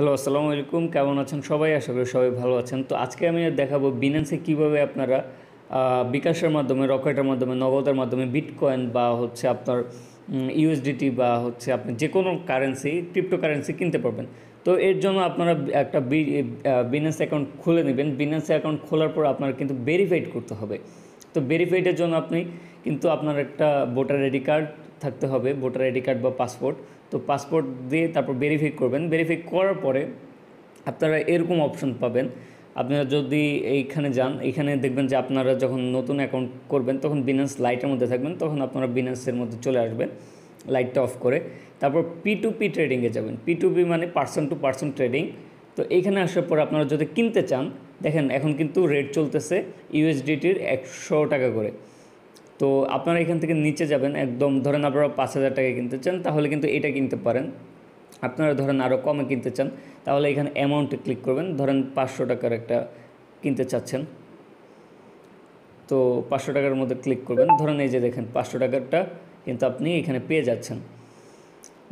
hello আসসালামু আলাইকুম কেমন আছেন সবাই আশা করি সবাই ভালো আছেন তো আজকে আমি দেখাবো বিনান্সে কিভাবে আপনারা বিকাশের মাধ্যমে রকেটের মাধ্যমে নগদের মাধ্যমে বিটকয়েন বা হচ্ছে আপনার ইউএসডিটি বা হচ্ছে আপনি যে কোনো কারেন্সি ক্রিপ্টো কারেন্সি কিনতে পারবেন তো এর জন্য আপনারা একটা বিনান্স অ্যাকাউন্ট খুলে নেবেন বিনান্স অ্যাকাউন্ট খোলার পর আপনারা কিন্তু ভেরিফাইড করতে হবে তো ভেরিফাইডের জন্য আপনি কিন্তু আপনার একটা ভোটার আইডি কার্ড থাকতে হবে ভোটার আইডি কার্ড বা পাসপোর্ট তো পাসপোর্ট দিয়ে তারপর ভেরিফাই করবেন ভেরিফাই করার পরে আপনারা এরকম অপশন পাবেন আপনারা যদি এইখানে যান এখানে দেখবেন যে আপনারা যখন নতুন অ্যাকাউন্ট করবেন তখন বিনান্স লাইটের মধ্যে থাকবেন তখন আপনারা বিনান্সের মধ্যে চলে আসবেন লাইটটা অফ করে তারপর পি টু পি ট্রেডিংয়ে যাবেন পি টু পি মানে পার্সন টু পার্সন ট্রেডিং তো এইখানে আসার পর আপনারা যদি কিনতে চান দেখেন এখন কিন্তু রেট চলতেছে ইউএসডিটির একশো টাকা করে তো আপনারা এখান থেকে নিচে যাবেন একদম ধরেন আপনারা পাঁচ হাজার টাকা কিনতে চান তাহলে কিন্তু এটা কিনতে পারেন আপনারা ধরেন আরও কমে কিনতে চান তাহলে এখানে অ্যামাউন্টে ক্লিক করবেন ধরেন পাঁচশো টাকার একটা কিনতে চাচ্ছেন তো পাঁচশো টাকার মধ্যে ক্লিক করবেন ধরেন এই যে দেখেন পাঁচশো টাকারটা কিন্তু আপনি এখানে পেয়ে যাচ্ছেন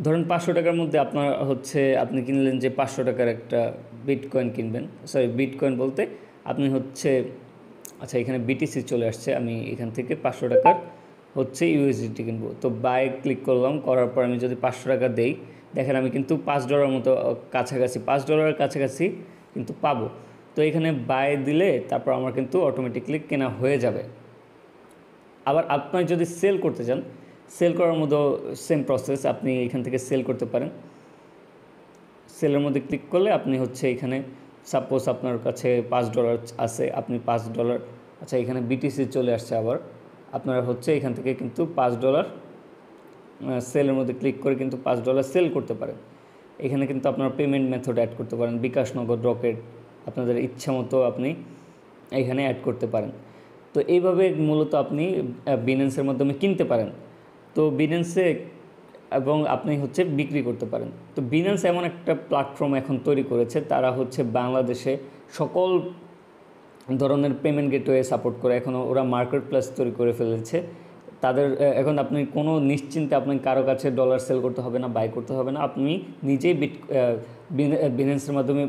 ধরেন পাঁচশো টাকার মধ্যে আপনার হচ্ছে আপনি কিনলেন যে পাঁচশো টাকার একটা বিটকয়েন কিনবেন সরি বিটকয়েন বলতে আপনি হচ্ছে আচ্ছা এখানে বিটিসি চলে আসছে আমি এখান থেকে পাঁচশো টাকার হচ্ছে ইউএসডিটি কিনবো তো বাই ক্লিক করলাম করার পর আমি যদি পাঁচশো টাকা দেই দেখেন আমি কিন্তু পাঁচ ডলার মতো কাছাকাছি পাঁচ ডলারের কাছাকাছি কিন্তু পাবো তো এখানে বাই দিলে তারপর আমার কিন্তু অটোমেটিকলি কেনা হয়ে যাবে আবার আপনার যদি সেল করতে চান সেল করার মতো সেম প্রসেস আপনি এখান থেকে সেল করতে পারেন সেলের মধ্যে ক্লিক করলে আপনি হচ্ছে এখানে সাপোজ আপনার কাছে পাঁচ ডলার আছে আপনি পাঁচ ডলার আচ্ছা এখানে বিটিসি চলে আসছে আবার আপনারা হচ্ছে এখান থেকে কিন্তু পাঁচ ডলার সেলের মধ্যে ক্লিক করে কিন্তু পাঁচ ডলার সেল করতে পারেন এখানে কিন্তু আপনার পেমেন্ট মেথড অ্যাড করতে পারেন বিকাশনগর রকেট আপনাদের ইচ্ছা মতো আপনি এখানে অ্যাড করতে পারেন তো এইভাবে মূলত আপনি বিনেন্সের মাধ্যমে কিনতে পারেন তো বিনেন্সে এবং আপনি হচ্ছে বিক্রি করতে পারেন তো বিনেন্স এমন একটা প্ল্যাটফর্ম এখন তৈরি করেছে তারা হচ্ছে বাংলাদেশে সকল ধরনের পেমেন্ট গেটওয়ে সাপোর্ট করে এখন ওরা মার্কেট প্লেস তৈরি করে ফেলেছে তাদের এখন আপনি কোনো নিশ্চিন্তে আপনি কারো কাছে ডলার সেল করতে হবে না বাই করতে হবে না আপনি নিজেই বিট বিনেন্সের মাধ্যমে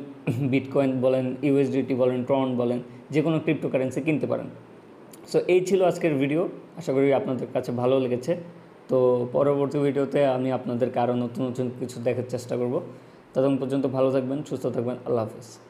বিটকয়েন বলেন ইউএসডিটি বলেন ট্রন বলেন যে কোনো ক্রিপ্টোকারেন্সি কিনতে পারেন সো এই ছিল আজকের ভিডিও আশা করি আপনাদের কাছে ভালো লেগেছে তো পরবর্তী ভিডিওতে আমি আপনাদেরকে আরও নতুন নতুন কিছু দেখার চেষ্টা করব ততক্ষণ পর্যন্ত ভালো থাকবেন সুস্থ থাকবেন আল্লাহ হাফিজ